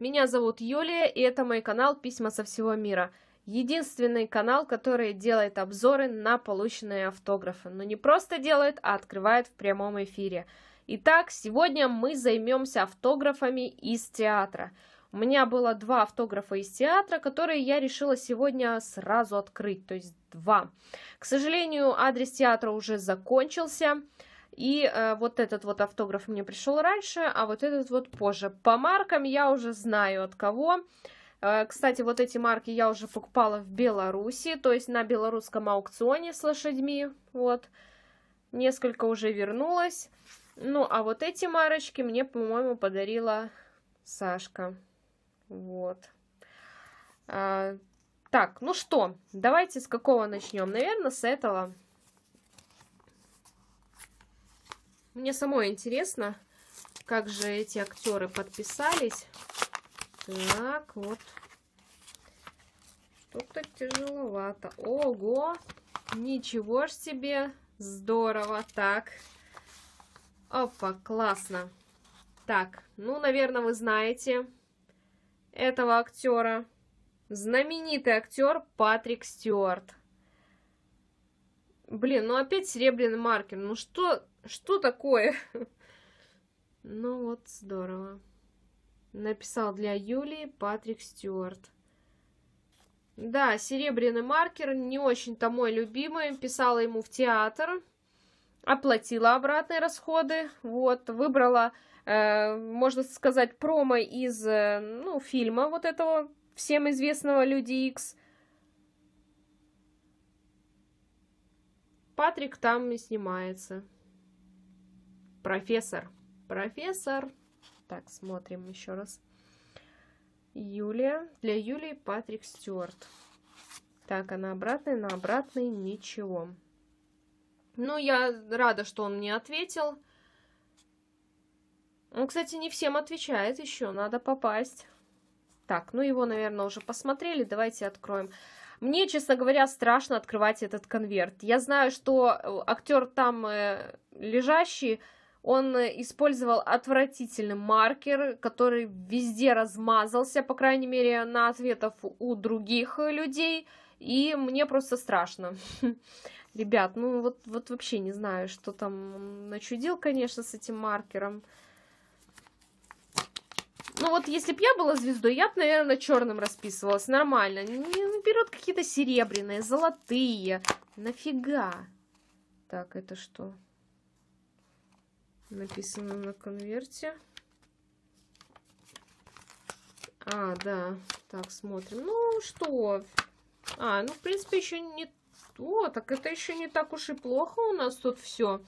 Меня зовут Юлия, и это мой канал «Письма со всего мира». Единственный канал, который делает обзоры на полученные автографы. Но не просто делает, а открывает в прямом эфире. Итак, сегодня мы займемся автографами из театра. У меня было два автографа из театра, которые я решила сегодня сразу открыть, то есть два. К сожалению, адрес театра уже закончился, и э, вот этот вот автограф мне пришел раньше, а вот этот вот позже. По маркам я уже знаю от кого. Э, кстати, вот эти марки я уже покупала в Беларуси, то есть на белорусском аукционе с лошадьми. Вот. Несколько уже вернулось. Ну, а вот эти марочки мне, по-моему, подарила Сашка. Вот. А, так, ну что, давайте с какого начнем? Наверное, с этого. Мне самой интересно, как же эти актеры подписались. Так, вот. Что-то тяжеловато. Ого! Ничего ж себе! Здорово! Так. Опа, классно. Так, ну, наверное, вы знаете этого актера. Знаменитый актер Патрик Стюарт. Блин, ну опять серебряный маркер. Ну что что такое? Ну вот, здорово. Написал для Юлии Патрик Стюарт. Да, серебряный маркер, не очень-то мой любимый. Писала ему в театр, оплатила обратные расходы. Вот, выбрала, э, можно сказать, промо из э, ну, фильма вот этого всем известного Люди Икс. Патрик там и снимается профессор. Профессор. Так, смотрим еще раз. Юлия. Для Юлии Патрик Стюарт. Так, а на обратной на обратной ничего. Ну, я рада, что он мне ответил. Он, кстати, не всем отвечает еще, надо попасть. Так, ну его, наверное, уже посмотрели, давайте откроем. Мне, честно говоря, страшно открывать этот конверт. Я знаю, что э, актер там э, лежащий он э, использовал отвратительный маркер, который везде размазался, по крайней мере, на ответов у других людей. И мне просто страшно. Ребят, ну вот, вот вообще не знаю, что там начудил, конечно, с этим маркером. Ну вот, если бы я была звездой, я бы, наверное, черным расписывалась. Нормально. Не ну, берет какие-то серебряные, золотые. Нафига? Так, это что? написано на конверте. А, да. Так, смотрим. Ну, что? А, ну, в принципе, еще не... О, так это еще не так уж и плохо у нас тут все.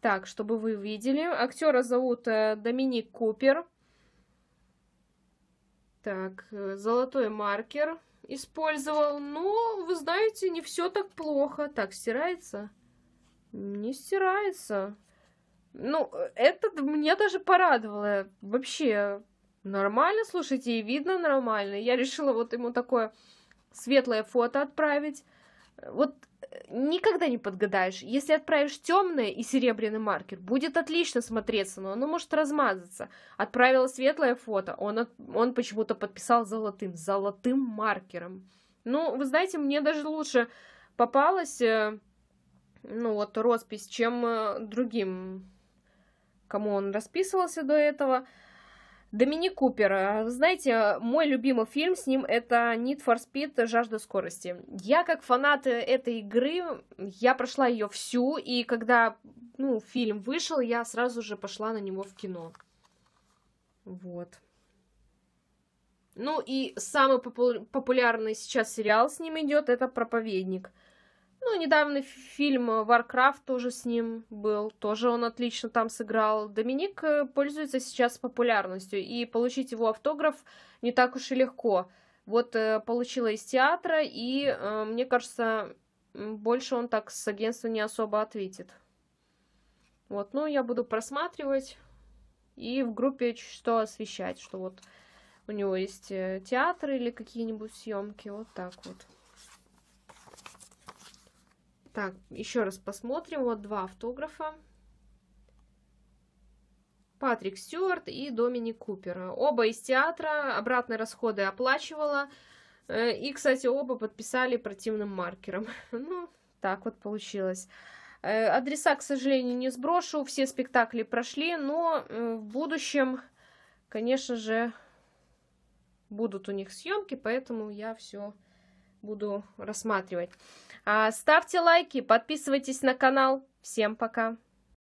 Так, чтобы вы видели. Актера зовут э, Доминик Купер. Так, э, золотой маркер использовал. Но, ну, вы знаете, не все так плохо. Так, стирается? Не стирается. Ну, э, это меня даже порадовало. Вообще, нормально, слушайте, и видно нормально. Я решила вот ему такое светлое фото отправить. Э, вот э, никогда не подгадаешь. Если отправишь темное и серебряный маркер, будет отлично смотреться, но оно может размазаться. Отправила светлое фото, он, от... он почему-то подписал золотым, золотым маркером. Ну, вы знаете, мне даже лучше попалась, ну, вот, роспись, чем другим кому он расписывался до этого. Доминик Купер. Э, знаете, мой любимый фильм с ним это Need for Speed «Жажда скорости». Я, как фанат э, этой игры, я прошла ее всю, и когда ну, фильм вышел, я сразу же пошла на него в кино. Вот. Ну и самый популярный сейчас сериал с ним идет, это «Проповедник». Ну, недавно фильм Warcraft тоже с ним был, тоже он отлично там сыграл. Доминик э, пользуется сейчас популярностью, и получить его автограф не так уж и легко. Вот э, получила из театра, и э, мне кажется, больше он так с агентства не особо ответит. Вот, ну, я буду просматривать и в группе что освещать, что вот у него есть театр или какие-нибудь съемки, вот так вот. Так, еще раз посмотрим. Вот два автографа. Патрик Стюарт и Доминик Купер. Оба из театра, обратные расходы оплачивала. Э, и, кстати, оба подписали противным маркером. Ну, так вот получилось. Э, адреса, к сожалению, не сброшу, все спектакли прошли, но э, в будущем, конечно же, будут у них съемки, поэтому я все буду рассматривать. А ставьте лайки, подписывайтесь на канал. Всем пока!